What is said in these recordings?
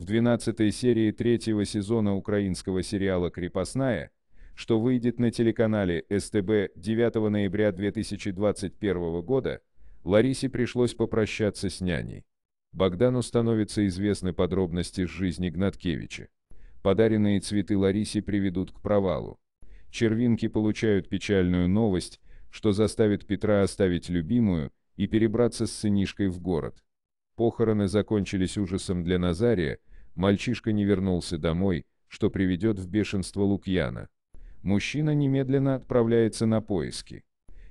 в 12 серии третьего сезона украинского сериала «Крепостная», что выйдет на телеканале СТБ 9 ноября 2021 года, Ларисе пришлось попрощаться с няней. Богдану становятся известны подробности с жизни Гнаткевича. Подаренные цветы Ларисе приведут к провалу. Червинки получают печальную новость, что заставит Петра оставить любимую и перебраться с сынишкой в город. Похороны закончились ужасом для Назария, мальчишка не вернулся домой, что приведет в бешенство Лукьяна. Мужчина немедленно отправляется на поиски.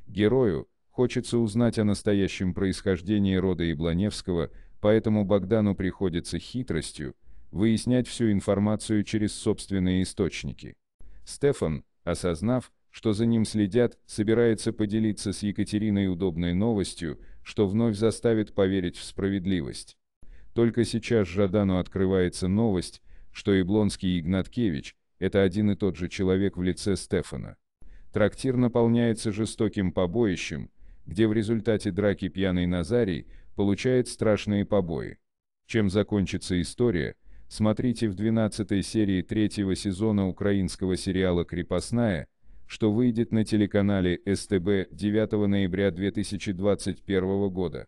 Герою хочется узнать о настоящем происхождении рода Ибланевского, поэтому Богдану приходится хитростью выяснять всю информацию через собственные источники. Стефан, осознав, что за ним следят, собирается поделиться с Екатериной удобной новостью, что вновь заставит поверить в справедливость. Только сейчас Жадану открывается новость, что иблонский и Игнаткевич – это один и тот же человек в лице Стефана. Трактир наполняется жестоким побоищем, где в результате драки пьяный Назарий получает страшные побои. Чем закончится история, смотрите в 12 серии третьего сезона украинского сериала «Крепостная», что выйдет на телеканале СТБ 9 ноября 2021 года.